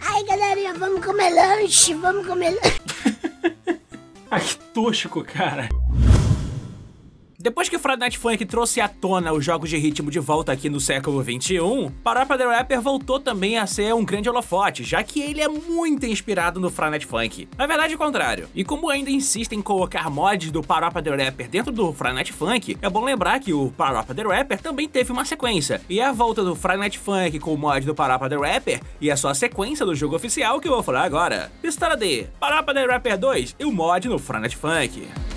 Ai, galerinha, vamos comer lanche, vamos comer lanche. Ai, que tosco, cara. Depois que o Friday Night Funk trouxe à tona os jogos de ritmo de volta aqui no século XXI, Parappa the Rapper voltou também a ser um grande holofote, já que ele é muito inspirado no Friday Night Funk. Na verdade, é o contrário. E como ainda insistem em colocar mods do Parappa the Rapper dentro do Friday Night Funk, é bom lembrar que o Parappa the Rapper também teve uma sequência, e a volta do Friday Night Funk com o mod do Parappa the Rapper e a sua sequência do jogo oficial que eu vou falar agora. Pistola D: Parappa the Rapper 2 e o mod no Friday Night Funk.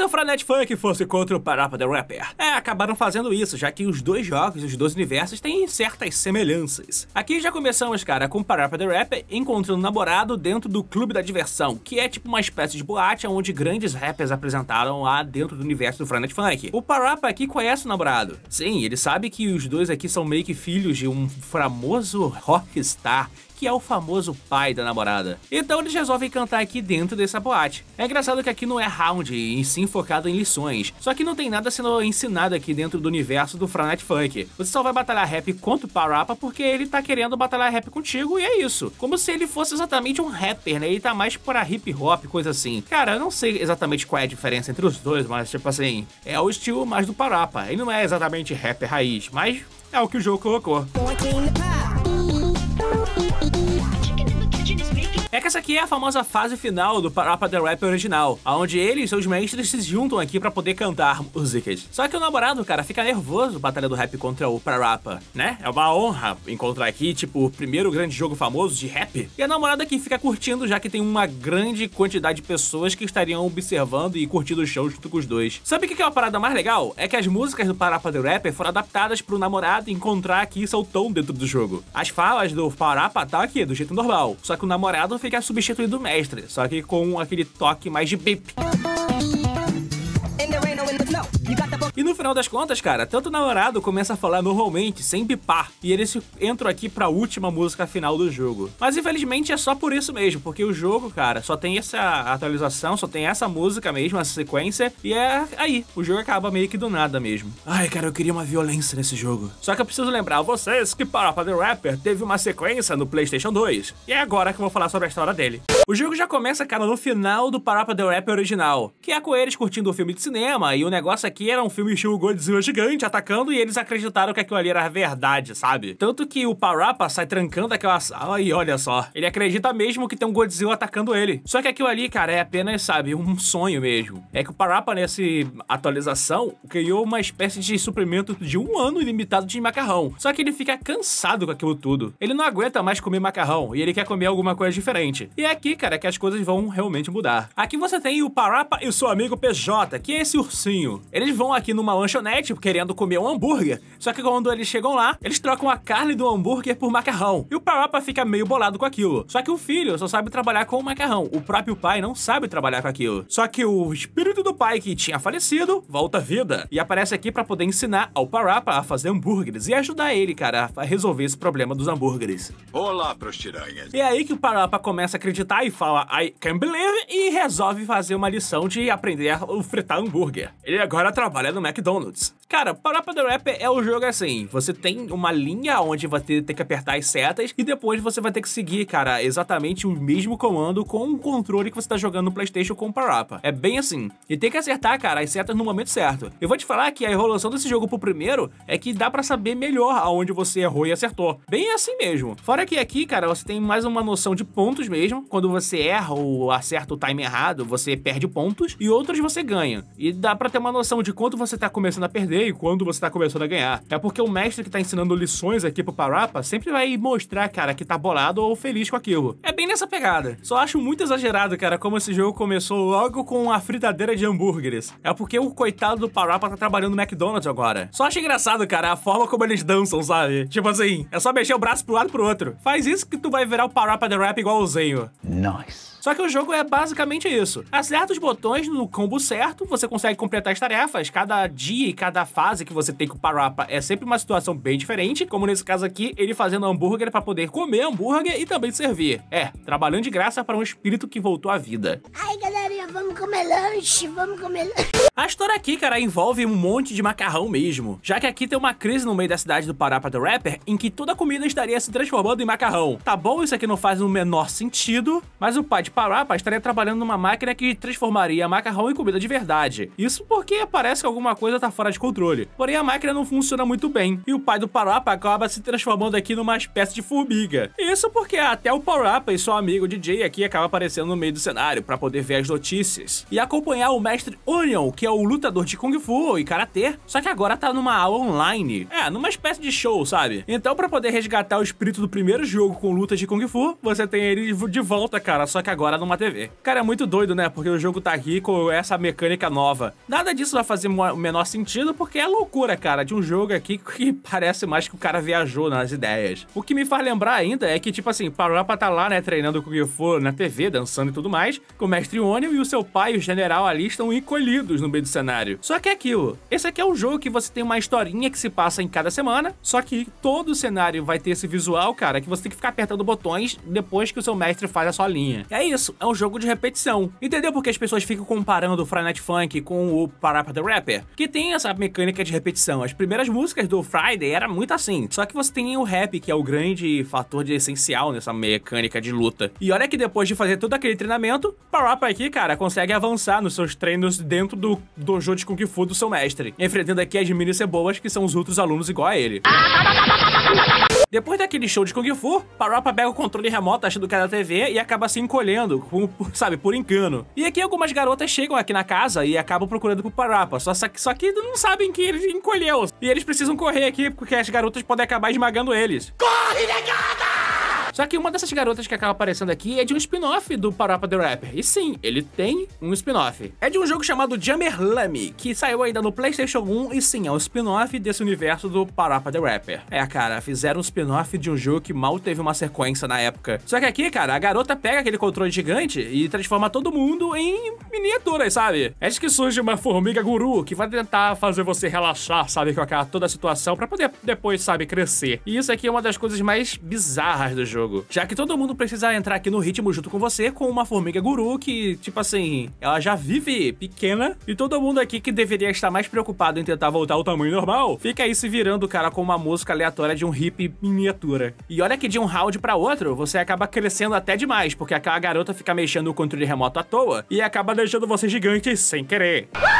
Mas o Franet Funk fosse contra o Parappa the Rapper. É, acabaram fazendo isso, já que os dois jogos, os dois universos, têm certas semelhanças. Aqui já começamos, cara, com Parappa the Rapper encontrando um namorado dentro do Clube da Diversão, que é tipo uma espécie de boate onde grandes rappers apresentaram lá dentro do universo do Franet Funk. O Parappa aqui conhece o namorado. Sim, ele sabe que os dois aqui são meio que filhos de um famoso rockstar que é o famoso pai da namorada. Então eles resolvem cantar aqui dentro dessa boate. É engraçado que aqui não é round, e sim focado em lições. Só que não tem nada sendo ensinado aqui dentro do universo do Franet Funk. Você só vai batalhar rap contra o Parapa porque ele tá querendo batalhar rap contigo e é isso. Como se ele fosse exatamente um rapper, né? Ele tá mais para hip hop, coisa assim. Cara, eu não sei exatamente qual é a diferença entre os dois, mas tipo assim, é o estilo mais do Parapa. Ele não é exatamente rapper raiz, mas é o que o jogo colocou. É que essa aqui é a famosa fase final do Parappa the Rap original, onde ele e seus mestres se juntam aqui para poder cantar músicas. Só que o namorado, cara, fica nervoso Batalha do Rap contra o Parappa, né? É uma honra encontrar aqui, tipo, o primeiro grande jogo famoso de rap. E a namorada aqui fica curtindo, já que tem uma grande quantidade de pessoas que estariam observando e curtindo o show junto com os dois. Sabe o que é uma parada mais legal? É que as músicas do Parappa the Rapper foram adaptadas pro namorado encontrar aqui seu tom dentro do jogo. As falas do Parappa tá aqui, do jeito normal, só que o namorado fica substituído o mestre, só que com aquele toque mais de bip. E no final das contas, cara, tanto o namorado começa a falar normalmente, sem bipar, e eles entram aqui pra última música final do jogo. Mas infelizmente é só por isso mesmo, porque o jogo, cara, só tem essa atualização, só tem essa música mesmo, essa sequência, e é aí, o jogo acaba meio que do nada mesmo. Ai, cara, eu queria uma violência nesse jogo. Só que eu preciso lembrar vocês que Parapa the Rapper teve uma sequência no PlayStation 2, e é agora que eu vou falar sobre a história dele. O jogo já começa, cara, no final do Parappa the Rapper original, que é com eles curtindo o um filme de cinema, e o negócio aqui era um filme estilo Godzilla gigante atacando, e eles acreditaram que aquilo ali era verdade, sabe? Tanto que o Parappa sai trancando aquela sala e olha só, ele acredita mesmo que tem um Godzilla atacando ele. Só que aquilo ali, cara, é apenas, sabe, um sonho mesmo. É que o Parappa, nessa atualização, criou uma espécie de suprimento de um ano ilimitado de macarrão. Só que ele fica cansado com aquilo tudo. Ele não aguenta mais comer macarrão, e ele quer comer alguma coisa diferente. E aqui, cara, é que as coisas vão realmente mudar. Aqui você tem o Parapa e o seu amigo PJ, que é esse ursinho. Eles vão aqui numa lanchonete querendo comer um hambúrguer, só que quando eles chegam lá, eles trocam a carne do hambúrguer por macarrão. E o Parapa fica meio bolado com aquilo. Só que o filho só sabe trabalhar com o macarrão, o próprio pai não sabe trabalhar com aquilo. Só que o espírito do pai que tinha falecido volta à vida e aparece aqui para poder ensinar ao Parapa a fazer hambúrgueres e ajudar ele, cara, a resolver esse problema dos hambúrgueres. Olá, prostiranhas. E é aí que o Parapa começa a acreditar e e fala I can believe e resolve fazer uma lição de aprender a fritar hambúrguer. Ele agora trabalha no McDonald's. Cara, Parappa the Rapper é um jogo assim, você tem uma linha onde você tem que apertar as setas e depois você vai ter que seguir, cara, exatamente o mesmo comando com o controle que você tá jogando no Playstation com o Parappa. É bem assim. E tem que acertar, cara, as setas no momento certo. Eu vou te falar que a evolução desse jogo pro primeiro é que dá para saber melhor aonde você errou e acertou. Bem assim mesmo. Fora que aqui, cara, você tem mais uma noção de pontos mesmo. Quando você erra ou acerta o time errado, você perde pontos e outros você ganha. E dá para ter uma noção de quanto você tá começando a perder sei quando você tá começando a ganhar. É porque o mestre que tá ensinando lições aqui pro Parapa sempre vai mostrar, cara, que tá bolado ou feliz com aquilo. É bem nessa pegada. Só acho muito exagerado, cara, como esse jogo começou logo com a fritadeira de hambúrgueres. É porque o coitado do Parapa tá trabalhando no McDonald's agora. Só acho engraçado, cara, a forma como eles dançam, sabe? Tipo assim, é só mexer o braço pro lado pro outro. Faz isso que tu vai virar o Parapa The Rap igual o Zenho. Nice. Só que o jogo é basicamente isso. Acerta os botões no combo certo, você consegue completar as tarefas. Cada dia e cada fase que você tem que parar é sempre uma situação bem diferente, como nesse caso aqui, ele fazendo hambúrguer para poder comer hambúrguer e também servir. É, trabalhando de graça para um espírito que voltou à vida. Ai, galerinha, vamos comer lanche, vamos comer lanche. A história aqui, cara, envolve um monte de macarrão mesmo, já que aqui tem uma crise no meio da cidade do Pará para The Rapper em que toda a comida estaria se transformando em macarrão. Tá bom, isso aqui não faz o menor sentido, mas o pai de Parapa estaria trabalhando numa máquina que transformaria macarrão em comida de verdade. Isso porque parece que alguma coisa tá fora de controle. Porém, a máquina não funciona muito bem, e o pai do Parapa acaba se transformando aqui numa espécie de formiga. Isso porque até o Parapa e seu amigo DJ aqui acaba aparecendo no meio do cenário para poder ver as notícias e acompanhar o mestre Onion, que é é um lutador de Kung Fu e Karatê, só que agora tá numa aula online. É, numa espécie de show, sabe? Então, para poder resgatar o espírito do primeiro jogo com lutas de Kung Fu, você tem ele de volta, cara, só que agora numa TV. Cara, é muito doido, né? Porque o jogo tá rico, essa mecânica nova. Nada disso vai fazer o menor sentido, porque é loucura, cara, de um jogo aqui que parece mais que o cara viajou nas ideias. O que me faz lembrar ainda é que, tipo assim, Parappa tá lá, né, treinando Kung Fu na TV, dançando e tudo mais, com o mestre Onion e o seu pai o general ali estão encolhidos no meio do cenário. Só que é aquilo. Esse aqui é um jogo que você tem uma historinha que se passa em cada semana, só que todo o cenário vai ter esse visual, cara, que você tem que ficar apertando botões depois que o seu mestre faz a sua linha. É isso, é um jogo de repetição. Entendeu Porque as pessoas ficam comparando o Friday Night Funk com o Parappa the Rapper? Que tem essa mecânica de repetição. As primeiras músicas do Friday era muito assim. Só que você tem o rap, que é o grande fator de essencial nessa mecânica de luta. E olha que depois de fazer todo aquele treinamento, Parappa aqui, cara, consegue avançar nos seus treinos dentro do do dojo de Kung Fu do seu mestre, enfrentando aqui as mini cebolas que são os outros alunos igual a ele. Depois daquele show de Kung Fu, Parappa pega o controle remoto achando que era é da TV e acaba se encolhendo, com, sabe, por engano. E aqui algumas garotas chegam aqui na casa e acabam procurando por Parappa, só, só que não sabem que ele encolheu. E eles precisam correr aqui porque as garotas podem acabar esmagando eles. Corre, negado! Só que uma dessas garotas que acaba aparecendo aqui é de um spin-off do Parappa the Rapper. E sim, ele tem um spin-off. É de um jogo chamado Jammer Lummy, que saiu ainda no PlayStation 1 e sim, é um spin-off desse universo do Parappa the Rapper. É, cara, fizeram um spin-off de um jogo que mal teve uma sequência na época. Só que aqui, cara, a garota pega aquele controle gigante e transforma todo mundo em miniaturas, sabe? É de que surge uma formiga guru que vai tentar fazer você relaxar, sabe, com aquela toda a situação para poder depois, sabe, crescer. E isso aqui é uma das coisas mais bizarras do jogo jogo. Já que todo mundo precisa entrar aqui no ritmo junto com você com uma formiga guru que, tipo assim, ela já vive pequena e todo mundo aqui que deveria estar mais preocupado em tentar voltar ao tamanho normal, fica aí se virando, cara, com uma música aleatória de um hip miniatura. E olha que de um round para outro, você acaba crescendo até demais, porque aquela garota fica mexendo o controle remoto à toa e acaba deixando você gigante sem querer. Ah!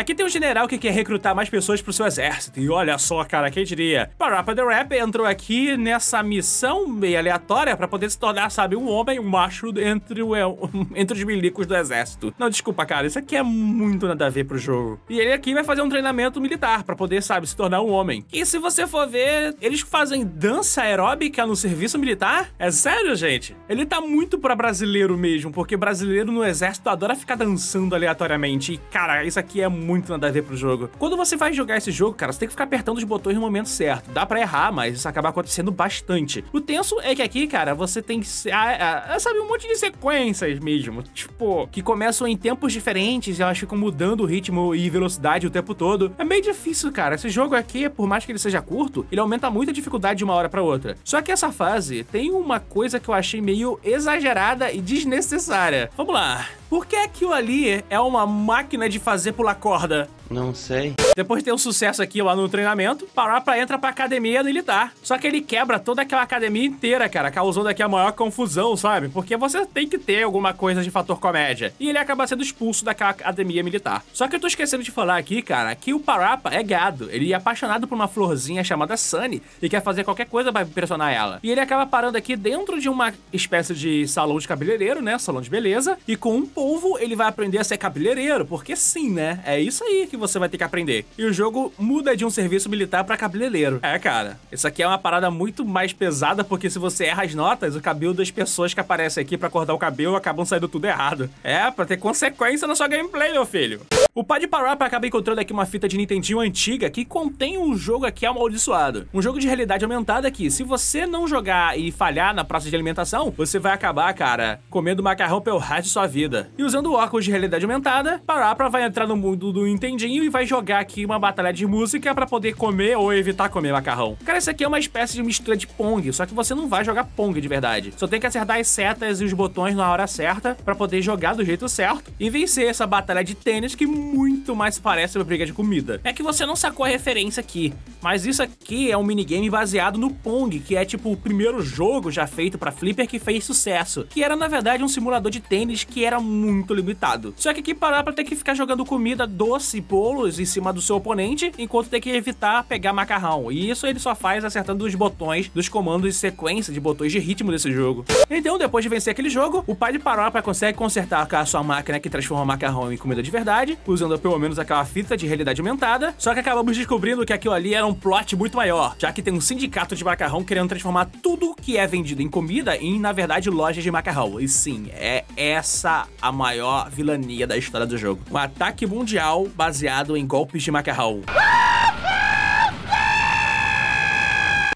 Aqui tem um general que quer recrutar mais pessoas pro seu exército. E olha só, cara, quem diria? Parappa the Rap entrou aqui nessa missão meio aleatória para poder se tornar, sabe, um homem, um macho entre, o, é, entre os milicos do exército. Não, desculpa, cara, isso aqui é muito nada a ver pro jogo. E ele aqui vai fazer um treinamento militar para poder, sabe, se tornar um homem. E se você for ver, eles fazem dança aeróbica no serviço militar? É sério, gente? Ele tá muito pra brasileiro mesmo, porque brasileiro no exército adora ficar dançando aleatoriamente. E, cara, isso aqui é muito muito nada a ver pro jogo. Quando você vai jogar esse jogo, cara, você tem que ficar apertando os botões no momento certo. Dá pra errar, mas isso acaba acontecendo bastante. O tenso é que aqui, cara, você tem que. Ah, ah, ah, sabe, um monte de sequências mesmo. Tipo, que começam em tempos diferentes e elas ficam mudando o ritmo e velocidade o tempo todo. É meio difícil, cara. Esse jogo aqui, por mais que ele seja curto, ele aumenta muito a dificuldade de uma hora para outra. Só que essa fase tem uma coisa que eu achei meio exagerada e desnecessária. Vamos lá. Por que aquilo ali é uma máquina de fazer pular corda? Não sei. Depois de ter um sucesso aqui lá no treinamento, Parapa entra pra academia militar. Só que ele quebra toda aquela academia inteira, cara, causando aqui a maior confusão, sabe? Porque você tem que ter alguma coisa de fator comédia. E ele acaba sendo expulso daquela academia militar. Só que eu tô esquecendo de falar aqui, cara, que o Parapa é gado. Ele é apaixonado por uma florzinha chamada Sunny e quer fazer qualquer coisa para impressionar ela. E ele acaba parando aqui dentro de uma espécie de salão de cabeleireiro, né? Salão de beleza. E com um polvo, ele vai aprender a ser cabeleireiro, porque sim, né? É isso aí que você vai ter que aprender. E o jogo muda de um serviço militar para cabeleireiro. É, cara. Isso aqui é uma parada muito mais pesada, porque se você erra as notas, o cabelo das pessoas que aparecem aqui para cortar o cabelo acabam saindo tudo errado. É, pra ter consequência na sua gameplay, meu filho. O Pad Parappa acaba encontrando aqui uma fita de Nintendinho antiga que contém um jogo aqui amaldiçoado. Um jogo de realidade aumentada que, se você não jogar e falhar na praça de alimentação, você vai acabar, cara, comendo macarrão pelo resto de sua vida. E usando óculos de realidade aumentada, Parappa vai entrar no mundo do Nintendinho e vai jogar aqui uma batalha de música para poder comer ou evitar comer macarrão. Cara, isso aqui é uma espécie de mistura de Pong, só que você não vai jogar Pong de verdade. Só tem que acertar as setas e os botões na hora certa para poder jogar do jeito certo e vencer essa batalha de tênis que muito mais parece uma briga de comida. É que você não sacou a referência aqui, mas isso aqui é um minigame baseado no Pong, que é tipo o primeiro jogo já feito para Flipper que fez sucesso, que era na verdade um simulador de tênis que era muito limitado. Só que aqui parar pra ter que ficar jogando comida doce e bolos em cima do seu oponente, enquanto tem que evitar pegar macarrão. E isso ele só faz acertando os botões dos comandos e sequência de botões de ritmo desse jogo. Então, depois de vencer aquele jogo, o pai de Paropa consegue consertar a sua máquina que transforma macarrão em comida de verdade, usando pelo menos aquela fita de realidade aumentada, só que acabamos descobrindo que aquilo ali era um plot muito maior, já que tem um sindicato de macarrão querendo transformar tudo que é vendido em comida em, na verdade, lojas de macarrão. E sim, é essa a maior vilania da história do jogo. Um ataque mundial baseado em golpes de macarrão. Ah!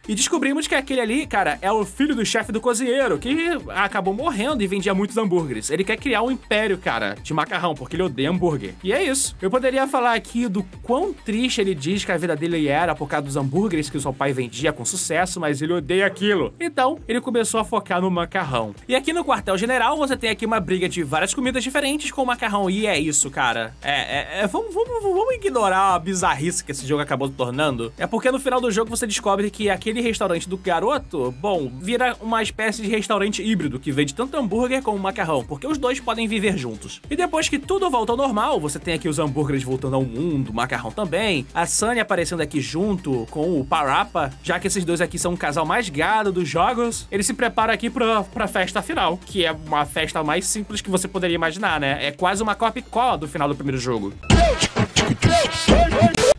E descobrimos que aquele ali, cara, é o filho do chefe do cozinheiro, que acabou morrendo e vendia muitos hambúrgueres. Ele quer criar um império, cara, de macarrão, porque ele odeia hambúrguer. E é isso. Eu poderia falar aqui do quão triste ele diz que a vida dele era por causa dos hambúrgueres que o seu pai vendia com sucesso, mas ele odeia aquilo. Então, ele começou a focar no macarrão. E aqui no quartel-general, você tem aqui uma briga de várias comidas diferentes com o macarrão. E é isso, cara. É, é, é vamos, vamos, vamos ignorar a bizarrice que esse jogo acabou tornando. É porque no final do jogo você descobre que aquele aquele restaurante do garoto, bom, vira uma espécie de restaurante híbrido que vende tanto hambúrguer como macarrão, porque os dois podem viver juntos. E depois que tudo volta ao normal, você tem aqui os hambúrgueres voltando ao mundo, o macarrão também, a Sunny aparecendo aqui junto com o Parappa, já que esses dois aqui são o casal mais gado dos jogos, eles se preparam aqui pra, pra festa final, que é uma festa mais simples que você poderia imaginar, né? É quase uma copy cola do final do primeiro jogo.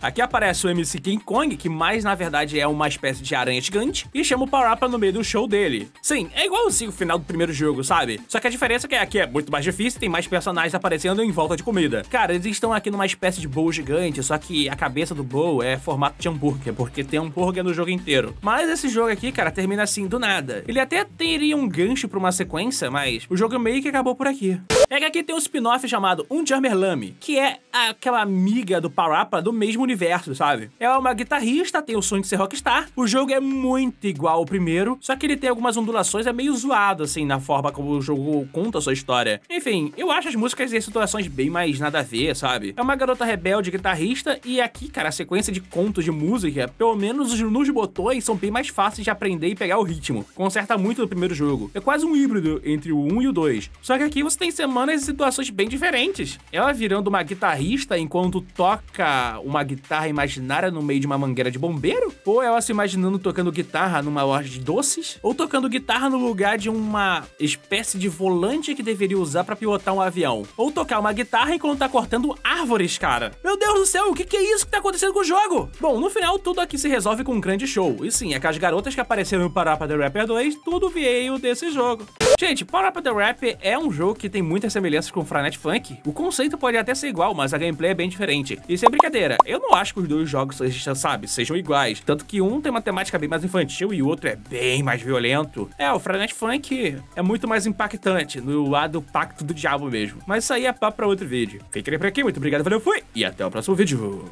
Aqui aparece o MC King Kong, que mais na verdade é uma espécie de aranha gigante, e chama o Power Parappa no meio do show dele. Sim, é igual o final do primeiro jogo, sabe? Só que a diferença é que aqui é muito mais difícil, tem mais personagens aparecendo em volta de comida. Cara, eles estão aqui numa espécie de bowl gigante, só que a cabeça do bowl é formato de hambúrguer, porque tem hambúrguer no jogo inteiro. Mas esse jogo aqui, cara, termina assim do nada. Ele até teria um gancho pra uma sequência, mas o jogo meio que acabou por aqui. É que aqui tem um spin-off chamado Um Jammer Lame, que é aquela amiga do Power Parappa do mesmo universo universo, sabe? Ela é uma guitarrista, tem o sonho de ser rockstar. O jogo é muito igual ao primeiro, só que ele tem algumas ondulações, é meio zoado, assim, na forma como o jogo conta a sua história. Enfim, eu acho as músicas e as situações bem mais nada a ver, sabe? É uma garota rebelde guitarrista e aqui, cara, a sequência de contos de música, pelo menos nos botões, são bem mais fáceis de aprender e pegar o ritmo. Conserta muito do primeiro jogo. É quase um híbrido entre o 1 e o 2. Só que aqui você tem semanas e situações bem diferentes. Ela virando uma guitarrista enquanto toca uma guitarra guitarra imaginária no meio de uma mangueira de bombeiro? Ou é ela se imaginando tocando guitarra numa loja de doces? Ou tocando guitarra no lugar de uma espécie de volante que deveria usar para pilotar um avião? Ou tocar uma guitarra enquanto tá cortando árvores, cara? Meu Deus do céu, o que, que é isso que tá acontecendo com o jogo? Bom, no final tudo aqui se resolve com um grande show. E sim, é as garotas que apareceram no Parapa The Rapper 2, tudo veio desse jogo. Gente, Parapa The Rap é um jogo que tem muitas semelhanças com Franet Funk. O conceito pode até ser igual, mas a gameplay é bem diferente. E sem brincadeira, eu não não acho que os dois jogos, sabe, sejam iguais. Tanto que um tem uma temática bem mais infantil e o outro é bem mais violento. É, o Friday Night Funk é muito mais impactante no lado pacto do diabo mesmo. Mas isso aí é papo pra outro vídeo. Fiquei por aqui, muito obrigado, valeu, fui! E até o próximo vídeo.